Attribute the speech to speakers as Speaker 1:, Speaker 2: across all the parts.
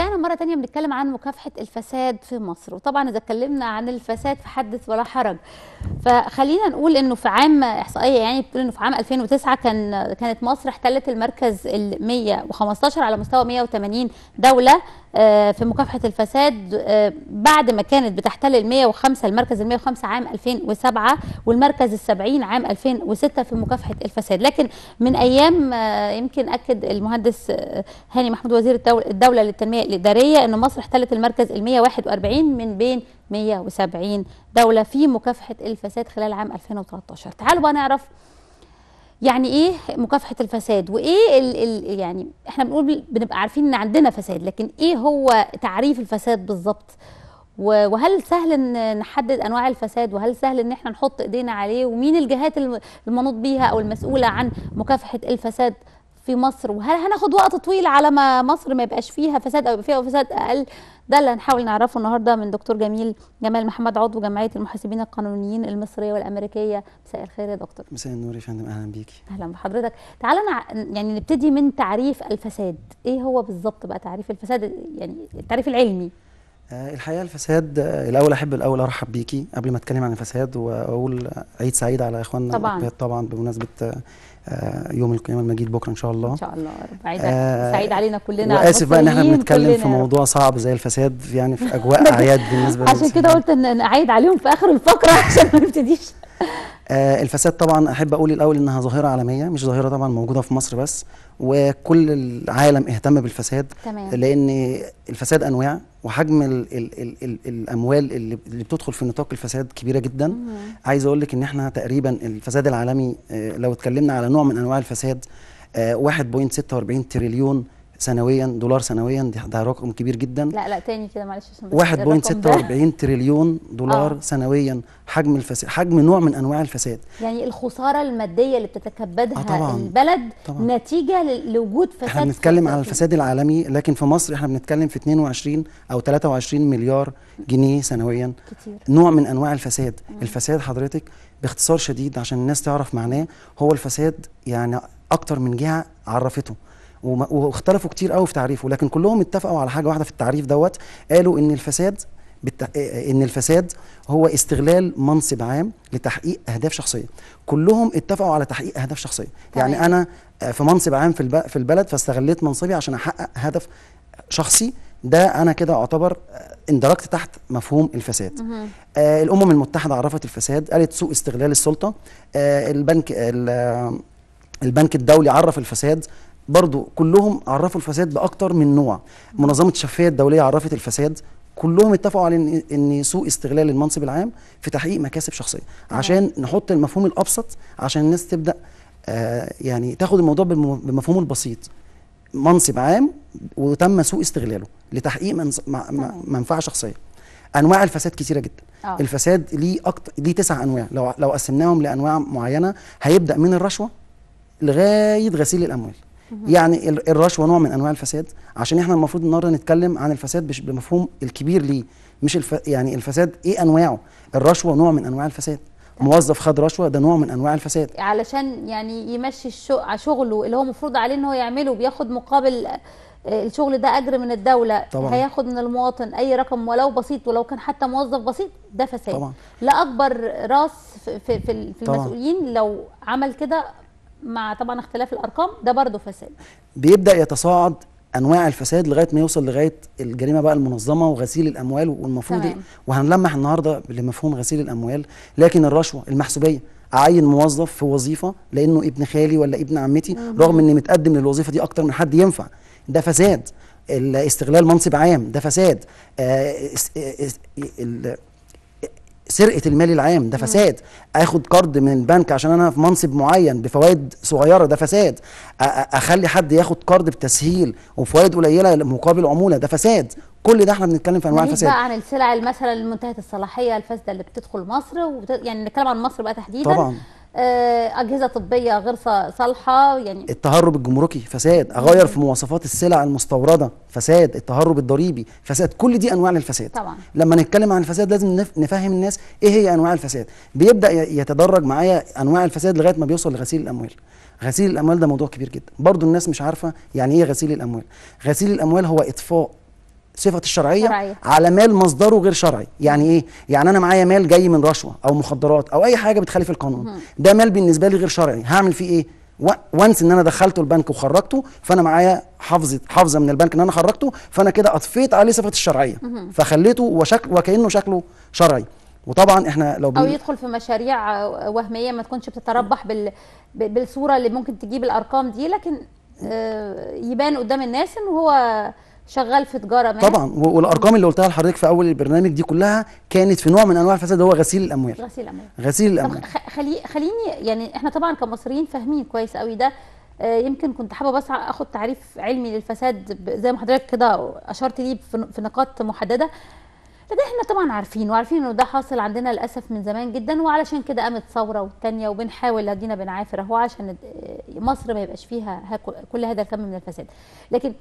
Speaker 1: رجعنا مرة تانية بنتكلم عن مكافحة الفساد في مصر وطبعا إذا اتكلمنا عن الفساد فحدث ولا حرج فخلينا نقول إنه في عام إحصائية يعني بتقول إنه في عام 2009 كان كانت مصر احتلت المركز ال 115 على مستوى 180 دولة آه، في مكافحه الفساد آه، بعد ما كانت بتحتل 105 المركز 105 عام 2007 والمركز 70 عام 2006 في مكافحه الفساد لكن من ايام آه، يمكن اكد المهندس هاني محمود وزير الدوله للتنميه الاداريه ان مصر احتلت المركز 141 من بين 170 دوله في مكافحه الفساد خلال عام 2013 تعالوا بقى نعرف يعني ايه مكافحه الفساد وايه الـ الـ يعني احنا بنقول بنبقى عارفين ان عندنا فساد لكن ايه هو تعريف الفساد بالظبط وهل سهل ان نحدد انواع الفساد وهل سهل ان احنا نحط ايدينا عليه ومين الجهات المنوط بيها او المسؤوله عن مكافحه الفساد في مصر وهل هناخد وقت طويل على ما مصر ما يبقاش فيها فساد او يبقى فيها فساد اقل ده اللي هنحاول نعرفه النهارده من دكتور جميل جمال محمد عضو جمعيه المحاسبين القانونيين المصريه والامريكيه مساء الخير يا دكتور
Speaker 2: مساء النور يا فندم اهلا بيكي
Speaker 1: اهلا بحضرتك تعالى نع... يعني نبتدي من تعريف الفساد ايه هو بالظبط بقى تعريف الفساد يعني التعريف العلمي آه،
Speaker 2: الحقيقه الفساد آه، الاول احب الاول ارحب بيكي قبل ما اتكلم عن الفساد واقول عيد سعيد على اخواننا طبعا طبعا بمناسبه آه، يوم القيامه المجيد بكره ان شاء الله ان شاء الله عيد سعيد
Speaker 1: علينا كلنا واسف بقى ان احنا بنتكلم في موضوع
Speaker 2: صعب زي الفساد يعني في اجواء اعياد بالنسبه عشان
Speaker 1: كده قلت ان اعيد عليهم في اخر الفقره عشان ما نبتديش
Speaker 2: الفساد طبعا احب اقول الاول انها ظاهره عالميه مش ظاهره طبعا موجوده في مصر بس وكل العالم اهتم بالفساد تمام. لان الفساد انواع وحجم الـ الـ الـ الـ الاموال اللي, اللي بتدخل في نطاق الفساد كبيره جدا مم. عايز اقول لك ان احنا تقريبا الفساد العالمي آه، لو اتكلمنا على نوع من انواع الفساد 1.46 آه، تريليون سنويا دولار سنويا ده رقم كبير جدا لا
Speaker 1: لا تاني كده معلش 1.46
Speaker 2: تريليون دولار آه. سنويا حجم الفساد حجم نوع من انواع الفساد
Speaker 1: يعني الخساره الماديه اللي بتتكبدها آه طبعاً. البلد طبعاً. نتيجه لوجود فساد
Speaker 2: احنا بنتكلم على الفساد العالمي لكن في مصر احنا بنتكلم في 22 او 23 مليار جنيه سنويا كتير. نوع من انواع الفساد مم. آه. الفساد حضرتك باختصار شديد عشان الناس تعرف معناه هو الفساد يعني اكتر من جهه عرفته واختلفوا كتير قوي في تعريفه لكن كلهم اتفقوا على حاجه واحده في التعريف دوت قالوا ان الفساد بالت... آه، آه، ان الفساد هو استغلال منصب عام لتحقيق اهداف شخصيه كلهم اتفقوا على تحقيق اهداف شخصيه طيب. يعني انا آه، في منصب عام في, الب... في البلد فاستغليت منصبي عشان احقق هدف شخصي ده انا كده اعتبر اندرجت تحت مفهوم الفساد آه الامم المتحده عرفت الفساد قالت سوء استغلال السلطه آه البنك البنك الدولي عرف الفساد برضو كلهم عرفوا الفساد باكتر من نوع منظمه الشفافيه الدوليه عرفت الفساد كلهم اتفقوا على ان ان سوء استغلال المنصب العام في تحقيق مكاسب شخصيه آه. عشان نحط المفهوم الابسط عشان الناس تبدا آه، يعني تاخد الموضوع بمفهومه البسيط منصب عام وتم سوء استغلاله لتحقيق منفعه شخصيه انواع الفساد كتيره جدا أوه. الفساد ليه أكتر ليه تسع انواع لو لو قسمناهم لانواع معينه هيبدا من الرشوه لغايه غسيل الاموال يعني الرشوه نوع من انواع الفساد عشان احنا المفروض النهارده نتكلم عن الفساد بمفهوم الكبير ليه مش الف... يعني الفساد ايه انواعه الرشوه نوع من انواع الفساد موظف خد رشوه ده نوع من انواع الفساد
Speaker 1: علشان يعني يمشي الشغ... شغله اللي هو مفروض عليه ان هو يعمله بياخد مقابل آه، الشغل ده اجر من الدوله طبعا. هياخد من المواطن اي رقم ولو بسيط ولو كان حتى موظف بسيط ده فساد طبعا. لا اكبر راس في, في, في المسؤولين لو عمل كده مع طبعا اختلاف الارقام ده برضه فساد
Speaker 2: بيبدا يتصاعد انواع الفساد لغايه ما يوصل لغايه الجريمه بقى المنظمه وغسيل الاموال والمفروض وهنلمح النهارده لمفهوم غسيل الاموال لكن الرشوه المحسوبيه اعين موظف في وظيفه لانه ابن خالي ولا ابن عمتي مم. رغم اني متقدم للوظيفه دي اكتر من حد ينفع ده فساد استغلال منصب عام ده فساد آه, آه، سرقه المال العام ده فساد اخد قرض من البنك عشان انا في منصب معين بفوائد صغيره ده فساد اخلي حد ياخد قرض بتسهيل وفوائد قليله مقابل عموله ده فساد كل ده احنا بنتكلم في انواع الفساد بقى عن
Speaker 1: السلع المثلا منتهيه الصلاحيه الفاسده اللي بتدخل مصر وبت... يعني نتكلم عن مصر بقى تحديدا طبعا آه، اجهزه طبيه غير صالحه يعني
Speaker 2: التهرب الجمركي فساد اغير في مواصفات السلع المستورده فساد التهرب الضريبي فساد كل دي انواع للفساد طبعا لما نتكلم عن الفساد لازم نفهم الناس ايه هي انواع الفساد بيبدا يتدرج معايا انواع الفساد لغايه ما بيوصل لغسيل الاموال غسيل الاموال ده موضوع كبير جدا برضو الناس مش عارفه يعني ايه غسيل الاموال غسيل الاموال هو اطفاء صفه الشرعيه شرعية. على مال مصدره غير شرعي يعني ايه يعني انا معايا مال جاي من رشوه او مخدرات او اي حاجه بتخالف القانون م. ده مال بالنسبه لي غير شرعي هعمل فيه ايه وانس ان انا دخلته البنك وخرجته فانا معايا حافظه حافظه من البنك ان انا خرجته فانا كده اطفيت عليه صفه الشرعيه م. فخليته وشكل وكانه شكله شرعي وطبعا احنا لو بن... او يدخل
Speaker 1: في مشاريع وهميه ما تكونش بتتربح بال... بالصوره اللي ممكن تجيب الارقام دي لكن آه، يبان قدام الناس ان هو شغال في تجاره منها. طبعا
Speaker 2: والارقام اللي قلتها لحضرتك في اول البرنامج دي كلها كانت في نوع من انواع الفساد هو غسيل الاموال غسيل الاموال غسيل الاموال
Speaker 1: خلي خليني يعني احنا طبعا كمصريين فاهمين كويس قوي ده آه، يمكن كنت حابه بس اخد تعريف علمي للفساد زي ما حضرتك كده اشرت ليه في نقاط محدده فده احنا طبعا عارفين وعارفين انه ده حاصل عندنا للاسف من زمان جدا وعلشان كده قامت ثوره والتانيه وبنحاول ادينا بنعافر اهو عشان آه، مصر ما يبقاش فيها كل هذا الكم من الفساد لكن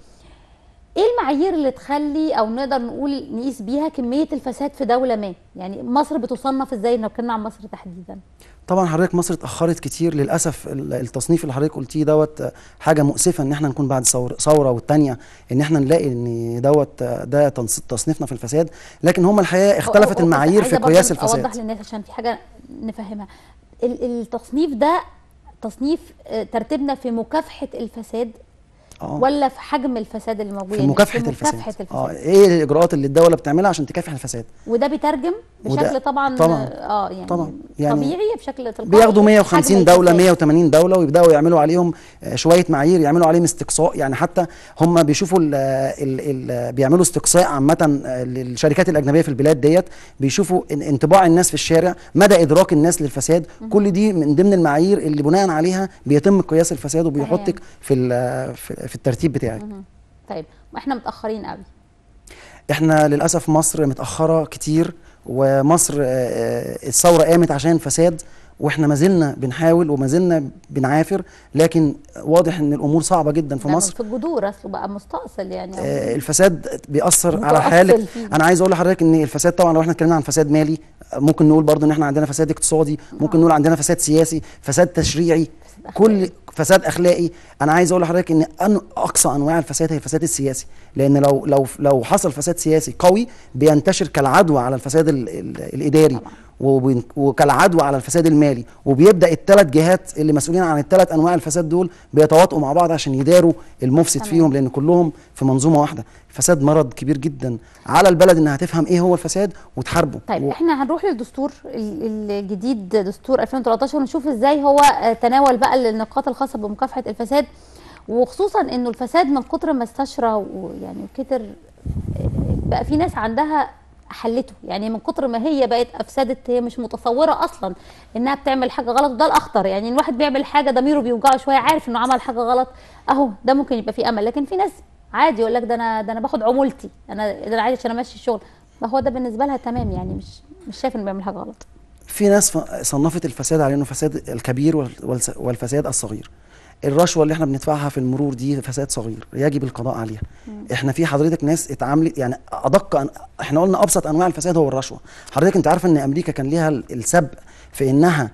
Speaker 1: ايه المعايير اللي تخلي او نقدر نقول نقيس بيها كميه الفساد في دوله ما يعني مصر بتصنف ازاي لو اتكلمنا عن مصر تحديدا
Speaker 2: طبعا حضرتك مصر اتاخرت كتير للاسف التصنيف اللي حضرتك قلتيه دوت حاجه مؤسفه ان احنا نكون بعد ثوره والثانيه ان احنا نلاقي ان دوت ده تصنيفنا في الفساد لكن هم الحقيقه اختلفت المعايير في قياس الفساد اوضح
Speaker 1: للناس عشان في حاجه نفهمها التصنيف ده تصنيف آه، ترتيبنا في مكافحه الفساد آه. ولا في حجم الفساد اللي موجود في يعني مكافحه, في مكافحة الفساد. الفساد
Speaker 2: اه ايه الاجراءات اللي الدوله بتعملها عشان تكافح الفساد
Speaker 1: وده بيترجم بشكل وده طبعا طبعا اه يعني, طبعا يعني طبيعي بشكل تلقائي بياخدوا 150 دوله
Speaker 2: 180 دوله ويبداوا يعملوا عليهم آه، شويه معايير يعملوا عليهم استقصاء يعني حتى هم بيشوفوا الـ آه، الـ الـ آه، بيعملوا استقصاء عامه للشركات الاجنبيه في البلاد ديت بيشوفوا انطباع الناس في الشارع مدى ادراك الناس للفساد م. كل دي من ضمن المعايير اللي بناء عليها بيتم قياس الفساد وبيحطك في في في الترتيب بتاعك
Speaker 1: طيب واحنا متاخرين قوي
Speaker 2: احنا للاسف مصر متاخره كتير ومصر آه، آه، الثوره قامت عشان فساد واحنا ما زلنا بنحاول وما زلنا بنعافر لكن واضح ان الامور صعبه جدا في مصر في
Speaker 1: الجذور اصله بقى مستأصل يعني آه،
Speaker 2: الفساد بيأثر على حالك انا عايز اقول لحضرتك ان الفساد طبعا لو احنا اتكلمنا عن فساد مالي ممكن نقول برضو ان احنا عندنا فساد اقتصادي ممكن نقول عندنا فساد سياسي فساد تشريعي كل فساد اخلاقي انا عايز اقول لحضرتك ان أن اقصى انواع الفساد هي الفساد السياسي لان لو لو لو حصل فساد سياسي قوي بينتشر كالعدوى على الفساد الاداري وكالعدوى على الفساد المالي وبيبدا الثلاث جهات اللي مسؤولين عن الثلاث انواع الفساد دول بيتواطؤوا مع بعض عشان يداروا المفسد أمين. فيهم لان كلهم في منظومه واحده الفساد مرض كبير جدا على البلد انها تفهم ايه هو الفساد وتحاربه طيب و...
Speaker 1: احنا هنروح للدستور الجديد دستور 2013 ونشوف ازاي هو تناول بقى النقاط الخاصه بمكافحه الفساد وخصوصا انه الفساد من كتر ما استشرى ويعني كتر بقى في ناس عندها حلته يعني من كتر ما هي بقت افسدت هي مش متصوره اصلا انها بتعمل حاجه غلط ده الاخطر يعني الواحد بيعمل حاجه ضميره بيوجعه شويه عارف انه عمل حاجه غلط اهو ده ممكن يبقى فيه امل لكن في ناس عادي يقول لك ده انا ده انا باخد عمولتي انا انا عايش انا ماشي الشغل ما هو ده بالنسبه لها تمام يعني مش مش شايف انه بيعمل حاجه غلط
Speaker 2: في ناس صنفت الفساد على انه فساد الكبير والفساد الصغير الرشوه اللي احنا بندفعها في المرور دي فساد صغير يجب القضاء عليها مم. احنا في حضرتك ناس اتعاملت يعني ادق أن... احنا قلنا ابسط انواع الفساد هو الرشوه حضرتك انت عارفه ان امريكا كان ليها السبق في انها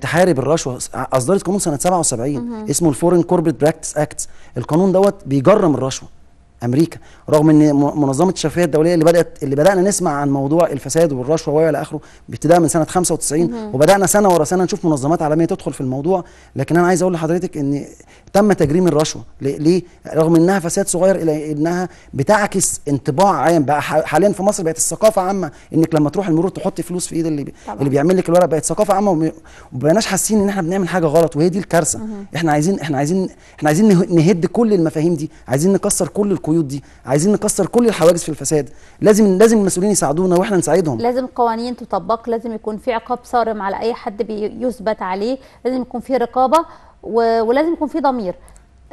Speaker 2: تحارب الرشوه اصدرت قانون سنه 77 مم. اسمه الفورين كوربريت براكتس اكت القانون دوت بيجرم الرشوه امريكا رغم ان منظمه الشفافيه الدوليه اللي بدات اللي بدانا نسمع عن موضوع الفساد والرشوه والى اخره ابتداء من سنه 95 وبدانا سنه ورا سنه نشوف منظمات عالميه تدخل في الموضوع لكن انا عايز اقول لحضرتك ان تم تجريم الرشوه ليه رغم انها فساد صغير الى انها بتعكس انطباع عام بقى حاليا في مصر بقت الثقافه عامه انك لما تروح المرور تحط فلوس في ايد اللي بي طبعا. اللي بيعمل لك الورق بقت ثقافه عامه ومبقناش حاسين ان احنا بنعمل حاجه غلط وهي دي الكارثه احنا عايزين احنا عايزين احنا عايزين نهد كل المفاهيم دي عايزين نكسر كل الكويت. القيود دي عايزين نكسر كل الحواجز في الفساد لازم لازم المسؤولين يساعدونا واحنا نساعدهم لازم
Speaker 1: قوانين تطبق لازم يكون في عقاب صارم على اي حد بيثبت عليه لازم يكون في رقابه ولازم يكون في ضمير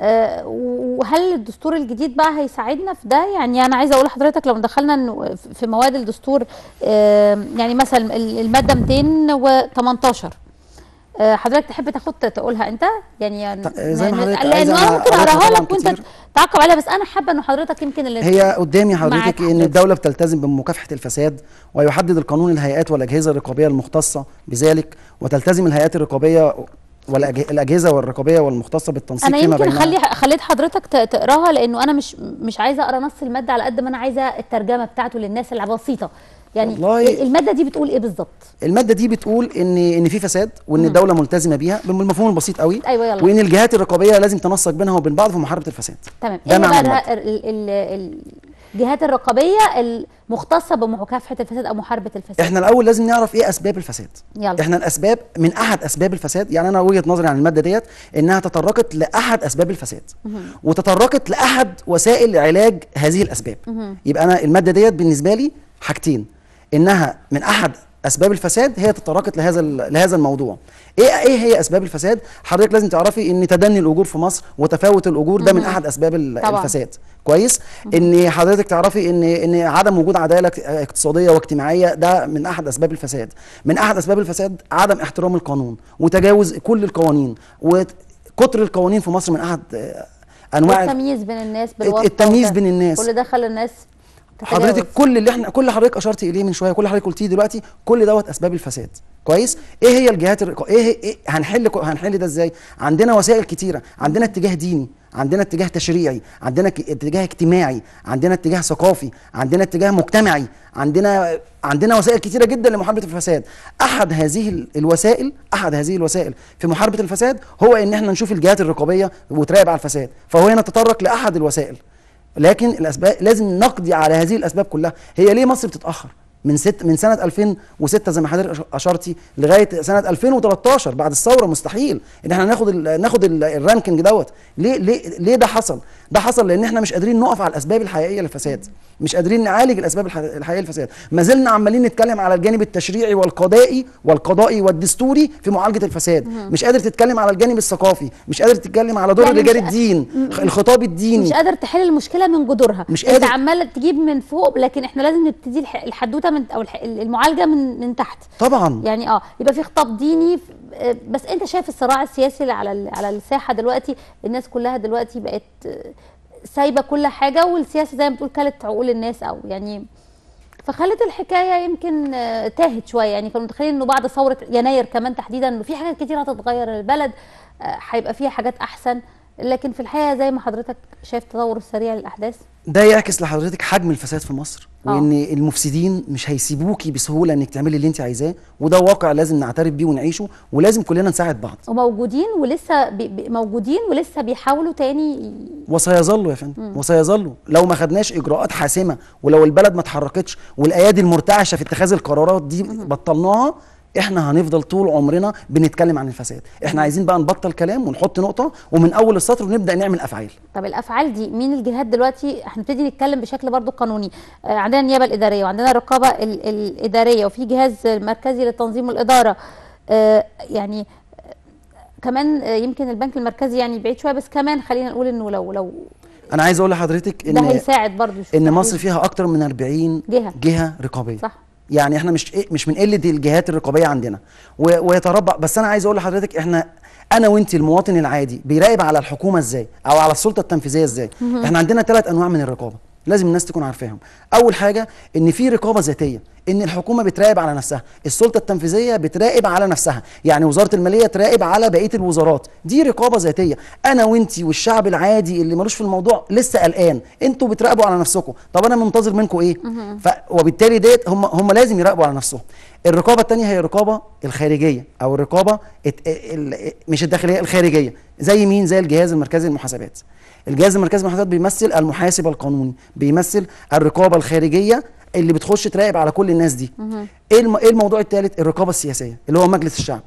Speaker 1: آه، وهل الدستور الجديد بقى هيساعدنا في ده يعني انا عايزه اقول لحضرتك لو دخلنا في مواد الدستور آه، يعني مثلا الماده 218 آه، حضرتك تحب تاخد تقولها انت يعني, يعني زي ما يعني حضرتك لان انا ممكن اقراها لك وانت تعقب عليها بس انا حابه ان حضرتك يمكن اللي هي قدامي حضرتك ان الدوله
Speaker 2: بتلتزم بمكافحه الفساد ويحدد القانون الهيئات والاجهزه الرقابيه المختصه بذلك وتلتزم الهيئات الرقابيه والاجهزه والرقابيه والمختصه بالتنسيق انا يمكن خلي
Speaker 1: خليت حضرتك تقراها لانه انا مش مش عايزه اقرا نص الماده على قد ما انا عايزه الترجمه بتاعته للناس البسيطه
Speaker 2: يعني والله الماده دي بتقول ايه بالظبط الماده دي بتقول ان ان في فساد وان مم. الدوله ملتزمه بيها بالمفهوم البسيط قوي أيوة يلا. وان الجهات الرقابيه لازم تنسق بينها وبين بعض في محاربه الفساد
Speaker 1: تمام ده إيه معنى الجهات الرقابيه المختصه بمكافحه الفساد او محاربه الفساد احنا
Speaker 2: الاول لازم نعرف ايه اسباب الفساد يلا. احنا الاسباب من احد اسباب الفساد يعني انا وجهه نظري عن الماده ديت انها تطرقت لاحد اسباب الفساد وتطرقت لاحد وسائل علاج هذه الاسباب مم. يبقى انا الماده ديت بالنسبه لي حاجتين انها من احد اسباب الفساد هي تطرقت لهذا لهذا الموضوع ايه ايه هي اسباب الفساد حضرتك لازم تعرفي ان تدني الاجور في مصر وتفاوت الاجور ده من احد اسباب الفساد طبعا. كويس ان حضرتك تعرفي ان ان عدم وجود عداله اقتصاديه واجتماعيه ده من احد اسباب الفساد من احد اسباب الفساد عدم احترام القانون وتجاوز كل القوانين وكتر القوانين في مصر من احد آه، انواع
Speaker 1: التمييز بين الناس بالواسطه التمييز بين الناس كل ده خلى الناس
Speaker 2: حضرتك كل اللي احنا كل حضرتك اشرت اليه من شويه كل حضرتك قلتيه دلوقتي كل دوت اسباب الفساد كويس ايه هي الجهات الرق... ايه, إيه هنحل هنحل ده ازاي عندنا وسائل كتيره عندنا اتجاه ديني عندنا اتجاه تشريعي عندنا اتجاه اجتماعي عندنا اتجاه ثقافي عندنا اتجاه مجتمعي عندنا عندنا وسائل كتيره جدا لمحاربه الفساد احد هذه الوسائل احد هذه الوسائل في محاربه الفساد هو ان احنا نشوف الجهات الرقابيه وتراقب على الفساد فهو هنا تطرق لاحد الوسائل لكن الاسباب لازم نقضي على هذه الاسباب كلها هي ليه مصر بتتاخر من ست من سنه 2006 زي ما حضرتك اشرتي لغايه سنه 2013 بعد الثوره مستحيل ان احنا ناخد ال ناخد الرانكينج دوت ليه ليه ليه ده حصل ده حصل لان احنا مش قادرين نقف على الاسباب الحقيقيه للفساد مش قادرين نعالج الاسباب الحقيقيه للفساد ما زلنا عمالين نتكلم على الجانب التشريعي والقضائي والقضائي والدستوري في معالجه الفساد مش قادر تتكلم على الجانب الثقافي مش قادر تتكلم على دور يعني رجال الدين الخطاب الديني مش
Speaker 1: قادر تحل المشكله من جذورها مش قادر انت عمال تجيب من فوق لكن احنا لازم نبتدي الحدوته من او المعالجه من من تحت طبعا يعني اه يبقى في خطاب ديني بس انت شايف الصراع السياسي اللي على على الساحه دلوقتي الناس كلها دلوقتي بقت سايبه كل حاجه والسياسه زي ما بتقول كلت عقول الناس او يعني فخلت الحكايه يمكن آه، تاهت شويه يعني كانوا متخيلين انه بعد ثوره يناير كمان تحديدا انه في حاجات كتير هتتغير البلد آه، هيبقى فيها حاجات احسن لكن في الحقيقه زي ما حضرتك شايف تطور السريع للاحداث
Speaker 2: ده يعكس لحضرتك حجم الفساد في مصر أوه. وان المفسدين مش هيسيبوكي بسهوله انك تعملي اللي انت عايزاه وده واقع لازم نعترف بيه ونعيشه ولازم كلنا نساعد بعض
Speaker 1: وموجودين ولسه بي موجودين ولسه بيحاولوا تاني
Speaker 2: وسيظلوا يا فندم وسيظلوا لو ما خدناش اجراءات حاسمه ولو البلد ما اتحركتش والايادي المرتعشه في اتخاذ القرارات دي بطلناها احنا هنفضل طول عمرنا بنتكلم عن الفساد احنا عايزين بقى نبطل كلام ونحط نقطه ومن اول السطر ونبدا نعمل افعال
Speaker 1: طب الافعال دي مين الجهات دلوقتي هنبتدي نتكلم بشكل برضو قانوني آه، عندنا النيابه الاداريه وعندنا الرقابه الاداريه وفي جهاز مركزي للتنظيم والاداره آه، يعني آه، كمان يمكن البنك المركزي يعني بعيد شويه بس كمان خلينا نقول انه لو لو
Speaker 2: انا عايز اقول لحضرتك ان ده هيساعد
Speaker 1: برضو ان مصر
Speaker 2: فيها اكتر من 40 جهه جهه رقابيه صح يعني احنا مش إيه، مش من قله الجهات الرقابيه عندنا ويتربع بس انا عايز اقول لحضرتك احنا انا وانت المواطن العادي بيراقب على الحكومه ازاي او على السلطه التنفيذيه ازاي احنا عندنا ثلاث انواع من الرقابه لازم الناس تكون عارفاهم اول حاجه ان في رقابه ذاتيه ان الحكومه بتراقب على نفسها السلطه التنفيذيه بتراقب على نفسها يعني وزاره الماليه تراقب على بقيه الوزارات دي رقابه ذاتيه انا وانت والشعب العادي اللي ملوش في الموضوع لسه قلقان انتوا بتراقبوا على نفسكم طب انا منتظر منكم ايه ف... وبالتالي ديت هم هم لازم يراقبوا على نفسهم الرقابه الثانيه هي الرقابه الخارجيه او الرقابه مش الداخليه الخارجيه زي مين زي الجهاز المركزي للمحاسبات الجهاز المركزي للمحاسبات بيمثل المحاسب القانوني بيمثل الرقابه الخارجيه اللي بتخش تراقب على كل الناس دي إيه, ايه الموضوع الثالث الرقابه السياسيه اللي هو مجلس الشعب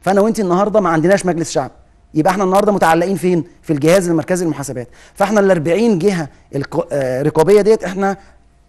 Speaker 2: فانا وانت النهارده ما عندناش مجلس شعب يبقى احنا النهارده متعلقين فين في الجهاز المركزي للمحاسبات فاحنا ال 40 جهه الرقابيه آه، ديت احنا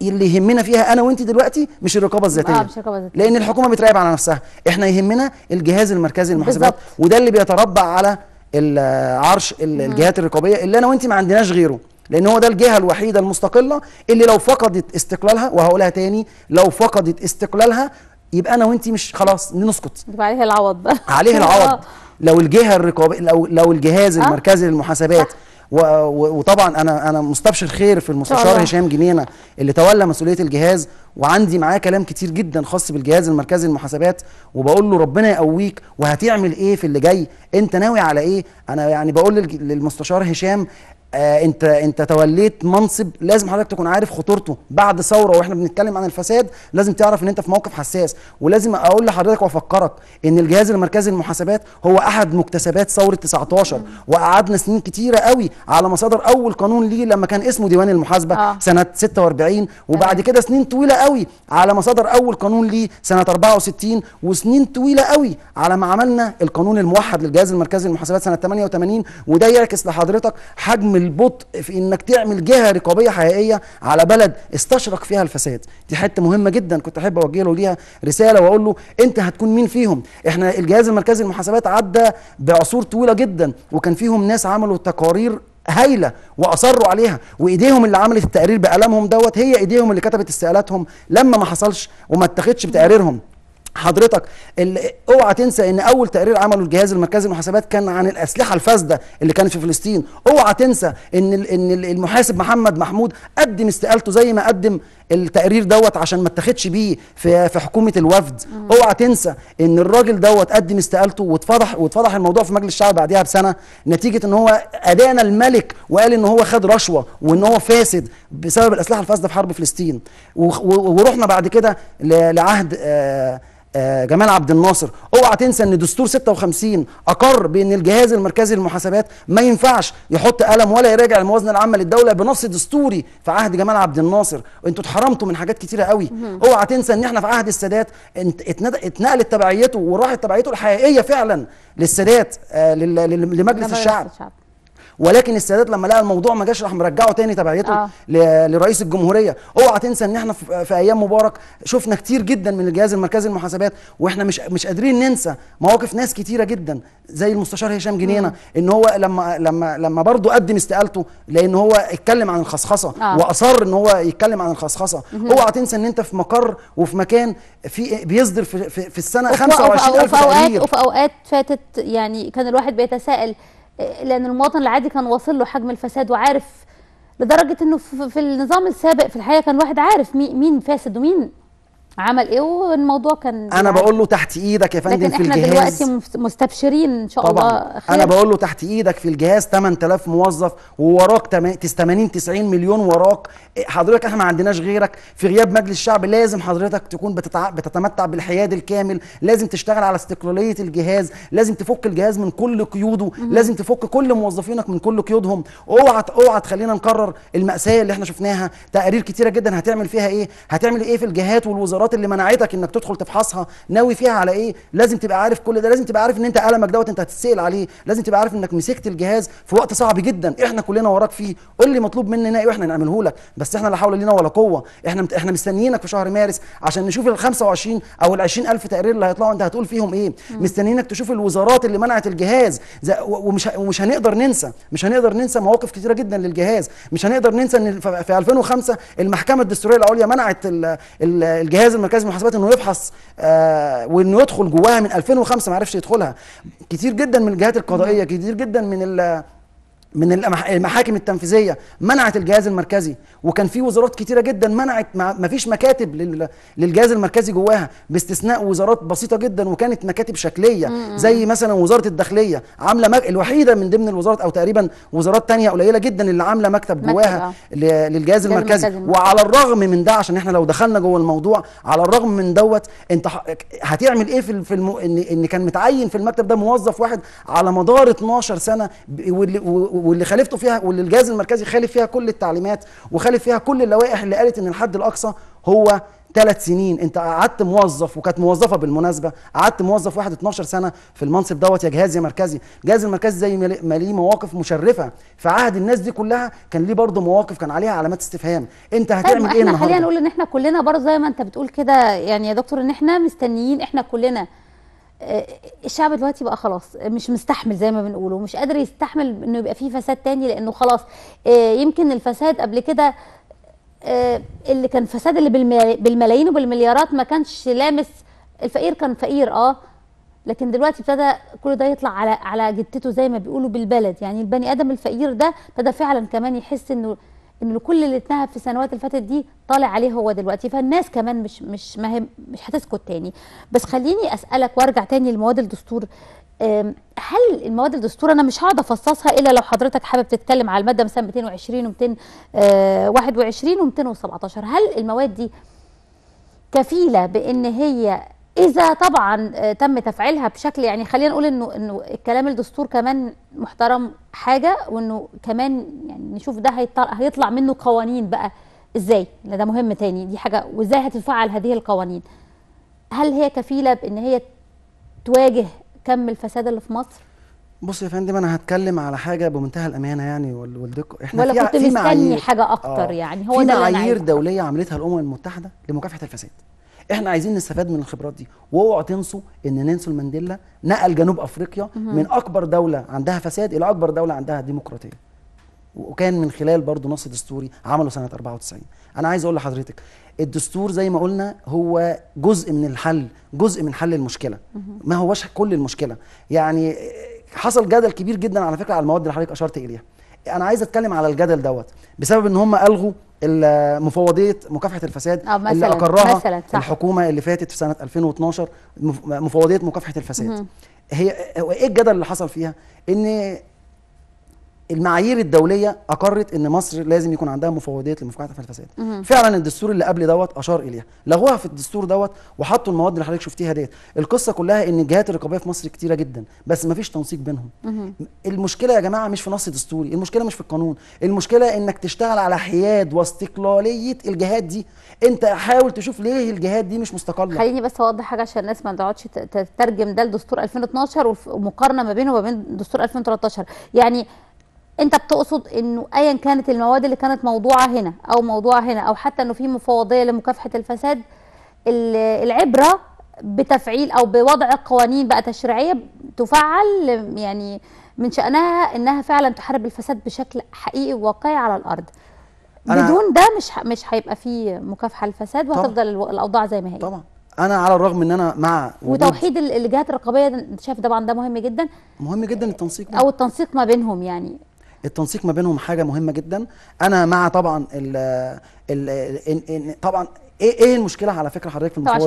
Speaker 2: اللي يهمنا فيها انا وانت دلوقتي مش الرقابه الذاتيه آه، مش الرقابه الذاتيه لان الحكومه بتراقب على نفسها احنا يهمنا الجهاز المركزي للمحاسبات وده اللي بيتربع على العرش الجهات الرقابيه اللي انا وانت ما عندناش غيره لان هو ده الجهه الوحيده المستقله اللي لو فقدت استقلالها وهقولها تاني لو فقدت استقلالها يبقى انا وانت مش خلاص نسكت
Speaker 1: عليه العوض بقى عليه العوض
Speaker 2: لو الجهه الرقابيه لو لو الجهاز آه. المركزي للمحاسبات وطبعا انا انا مستبشر خير في المستشار هشام جنينه اللي تولى مسؤوليه الجهاز وعندي معاه كلام كتير جدا خاص بالجهاز المركزي للمحاسبات وبقول له ربنا يقويك وهتعمل ايه في اللي جاي انت ناوي على ايه انا يعني بقول للمستشار هشام آه انت انت توليت منصب لازم حضرتك تكون عارف خطورته بعد ثوره واحنا بنتكلم عن الفساد لازم تعرف ان انت في موقف حساس ولازم اقول لحضرتك وافكرك ان الجهاز المركزي للمحاسبات هو احد مكتسبات ثوره 19 وقعدنا سنين كتيره قوي على مصادر اول قانون ليه لما كان اسمه ديوان المحاسبه آه. سنه 46 وبعد كده سنين طويله قوي على مصادر اول قانون ليه سنه 64 وسنين طويله قوي على ما عملنا القانون الموحد للجهاز المركزي للمحاسبات سنه 88 وده يعكس لحضرتك حجم البطء في انك تعمل جهه رقابيه حقيقيه على بلد استشرق فيها الفساد دي حته مهمه جدا كنت احب اوجه له ليها رساله واقول له انت هتكون مين فيهم احنا الجهاز المركزي للمحاسبات عدى بعصور طويله جدا وكان فيهم ناس عملوا تقارير هايله واصروا عليها وايديهم اللي عملت التقرير بقلمهم دوت هي ايديهم اللي كتبت استقالاتهم لما ما حصلش وما اتخذش بتقاريرهم حضرتك اوعى تنسى ان اول تقرير عمله الجهاز المركزي للمحاسبات كان عن الاسلحه الفاسده اللي كانت في فلسطين اوعى تنسى ان ان المحاسب محمد محمود قدم استقالته زي ما قدم التقرير دوت عشان ما اتخدش بيه في في حكومه الوفد اوعى تنسى ان الراجل دوت قدم استقالته واتفضح واتفضح الموضوع في مجلس الشعب بعديها بسنه نتيجه ان هو ادانا الملك وقال ان هو خد رشوه وان هو فاسد بسبب الاسلحه الفاسده في حرب فلسطين ورحنا بعد كده لعهد آه، آه، جمال عبد الناصر اوعى تنسى ان دستور 56 اقر بان الجهاز المركزي للمحاسبات ما ينفعش يحط قلم ولا يراجع الموازنه العامه للدوله بنص دستوري في عهد جمال عبد الناصر انتوا اتحرمتوا من حاجات كتيره قوي اوعى تنسى ان احنا في عهد السادات اتنقلت تبعيته وراحت تبعيته الحقيقيه فعلا للسادات آه، لمجلس الشعب ولكن السادات لما لقى الموضوع ما جاش راح مرجعه تاني تبعيته آه. لرئيس الجمهوريه اوعى تنسى ان احنا في ايام مبارك شفنا كتير جدا من الجهاز المركزي للمحاسبات واحنا مش مش قادرين ننسى مواقف ناس كتيره جدا زي المستشار هشام جنينه ان هو لما لما لما برضه قدم استقالته لان هو اتكلم عن الخصخصه آه. واصر ان هو يتكلم عن الخصخصه اوعى تنسى ان انت في مقر وفي مكان في بيصدر في, في, في السنه 25000 وفي اوقات وفي
Speaker 1: اوقات فاتت يعني كان الواحد بيتساءل لان المواطن العادي كان واصل له حجم الفساد وعارف لدرجه انه في النظام السابق في الحقيقه كان الواحد عارف مين فاسد ومين عمل ايه والموضوع كان انا يعني بقول
Speaker 2: له تحت ايدك يا فندم في الجهاز لكن احنا
Speaker 1: دلوقتي مستبشرين ان شاء طبعًا. الله خير انا بقول
Speaker 2: له تحت ايدك في الجهاز 8000 موظف ووراك 80 90 مليون وراك حضرتك احنا ما عندناش غيرك في غياب مجلس الشعب لازم حضرتك تكون بتتع... بتتمتع بالحياد الكامل لازم تشتغل على استقلاليه الجهاز لازم تفك الجهاز من كل قيوده لازم تفك كل موظفينك من كل قيودهم اوعى اوعى تخلينا نكرر الماساه اللي احنا شفناها تقارير كتيره جدا هتعمل فيها ايه هتعمل ايه في الجهات والوزارات الاختبارات اللي منعتك انك تدخل تفحصها ناوي فيها على ايه لازم تبقى عارف كل ده لازم تبقى عارف ان انت قلمك دوت انت هتتسال عليه لازم تبقى عارف انك مسكت الجهاز في وقت صعب جدا احنا كلنا وراك فيه قول لي مطلوب مننا ايه واحنا نعمله لك بس احنا لا حول لنا ولا قوه احنا احنا مستنيينك في شهر مارس عشان نشوف ال 25 او ال 20000 تقرير اللي هيطلعوا انت هتقول فيهم ايه مستنيينك تشوف الوزارات اللي منعت الجهاز ومش ومش هنقدر ننسى مش هنقدر ننسى مواقف كتيره جدا للجهاز مش هنقدر ننسى ان في 2005 المحكمه الدستوريه العليا منعت الجهاز لازم المركزي المحاسبات انه يفحص آه وانه يدخل جواها من 2005 ما عرفش يدخلها كتير جدا من الجهات القضائيه كتير جدا من من المحاكم التنفيذيه منعت الجهاز المركزي وكان في وزارات كتيره جدا منعت ما فيش مكاتب للجهاز المركزي جواها باستثناء وزارات بسيطه جدا وكانت مكاتب شكليه زي مثلا وزاره الداخليه عامله مك... الوحيده من ضمن الوزارات او تقريبا وزارات تانية قليله جدا اللي عامله مكتب جواها آه. للجهاز المركزي وعلى الرغم من ده عشان احنا لو دخلنا جوه الموضوع على الرغم من دوت انت هتعمل ايه في, في الم... ان كان متعين في المكتب ده موظف واحد على مدار 12 سنه واللي خالفته فيها واللي الجهاز المركزي خالف فيها كل التعليمات وخالف فيها كل اللوائح اللي قالت ان الحد الاقصى هو ثلاث سنين انت قعدت موظف وكانت موظفه بالمناسبه قعدت موظف واحد 12 سنه في المنصب دوت يا جهاز يا مركزي الجهاز المركزي زي ما ليه مواقف مشرفه في عهد الناس دي كلها كان ليه برضه مواقف كان عليها علامات استفهام انت طيب، هتعمل طيب ايه النهارده خلينا نقول
Speaker 1: ان احنا كلنا برضه زي ما انت بتقول كده يعني يا دكتور ان احنا مستنيين احنا كلنا آه، الشعب دلوقتي بقى خلاص مش مستحمل زي ما بنقوله مش قادر يستحمل انه يبقى فيه فساد تاني لانه خلاص آه، يمكن الفساد قبل كده آه، اللي كان فساد اللي بالملايين وبالمليارات ما كانش لامس الفقير كان فقير اه لكن دلوقتي ابتدى كل ده يطلع على على جدته زي ما بيقولوا بالبلد يعني البني ادم الفقير ده ابتدى فعلا كمان يحس انه ان كل اللي اتنهى في السنوات اللي فاتت دي طالع عليه هو دلوقتي فالناس كمان مش مش ما هي مش هتسكت تاني بس خليني اسالك وارجع تاني لمواد الدستور هل المواد الدستور انا مش هقعد افصصها الا لو حضرتك حابب تتكلم على الماده مثلا 220 و221 و217 هل المواد دي كفيله بان هي اذا طبعا آه، تم تفعيلها بشكل يعني خلينا نقول انه انه الكلام الدستور كمان محترم حاجه وانه كمان يعني نشوف ده هيطلع منه قوانين بقى ازاي ده مهم تاني دي حاجه وازاي هتتفعل هذه القوانين هل هي كفيله بان هي تواجه كم الفساد اللي في مصر
Speaker 2: بص يا فندم انا هتكلم على حاجه بمنتهى الامانه يعني والدك احنا ولا كنت مستني حاجه اكتر آه يعني هو في معايير دوليه عملتها الامم المتحده لمكافحه الفساد احنا عايزين نستفاد من الخبرات دي واوعوا تنسوا ان نيلسون مانديلا نقل جنوب افريقيا من اكبر دوله عندها فساد الى اكبر دوله عندها ديمقراطيه وكان من خلال برضه نص دستوري عمله سنه 94 انا عايز اقول لحضرتك الدستور زي ما قلنا هو جزء من الحل جزء من حل المشكله ما هوش كل المشكله يعني حصل جدل كبير جدا على فكره على المواد اللي حضرتك اشرت اليها انا عايز اتكلم على الجدل دوت بسبب ان هم الغوا مفوضيه مكافحه الفساد آه، مثلاً اللي اقرها مثلاً الحكومه اللي فاتت في سنه 2012 مفوضيه مكافحه الفساد هي ايه الجدل اللي حصل فيها ان المعايير الدوليه اقرت ان مصر لازم يكون عندها مفوضيه لمكافحه الفساد فعلا الدستور اللي قبل دوت اشار اليها لغوها في الدستور دوت وحطوا المواد اللي حضرتك شفتيها ديت القصه كلها ان الجهات الرقابيه في مصر كتيره جدا بس ما فيش تنسيق بينهم المشكله يا جماعه مش في نص دستوري المشكله مش في القانون المشكله انك تشتغل على حياد واستقلاليه الجهات دي انت حاول تشوف ليه الجهات دي مش مستقله خليني
Speaker 1: بس اوضح حاجه عشان الناس ما تقعدش تترجم ده لدستور 2012 ومقارنه ما بينه وما بين دستور 2013 يعني انت بتقصد انه ايا كانت المواد اللي كانت موضوعه هنا او موضوعه هنا او حتى انه في مفوضيه لمكافحه الفساد العبره بتفعيل او بوضع قوانين بقى تشريعيه تفعل يعني من شانها انها فعلا تحارب الفساد بشكل حقيقي وواقعي على الارض بدون ده مش مش هيبقى في مكافحه للفساد وهتفضل الاوضاع زي ما هي طبعا
Speaker 2: انا على الرغم ان انا مع وتوحيد
Speaker 1: الجهات الرقابيه شايف طبعا ده مهم جدا
Speaker 2: مهم جدا التنسيق او التنسيق ما بينهم يعني التنسيق ما بينهم حاجه مهمه جدا انا مع طبعا ال طبعا ايه ايه المشكله على فكره حضرتك في المفوض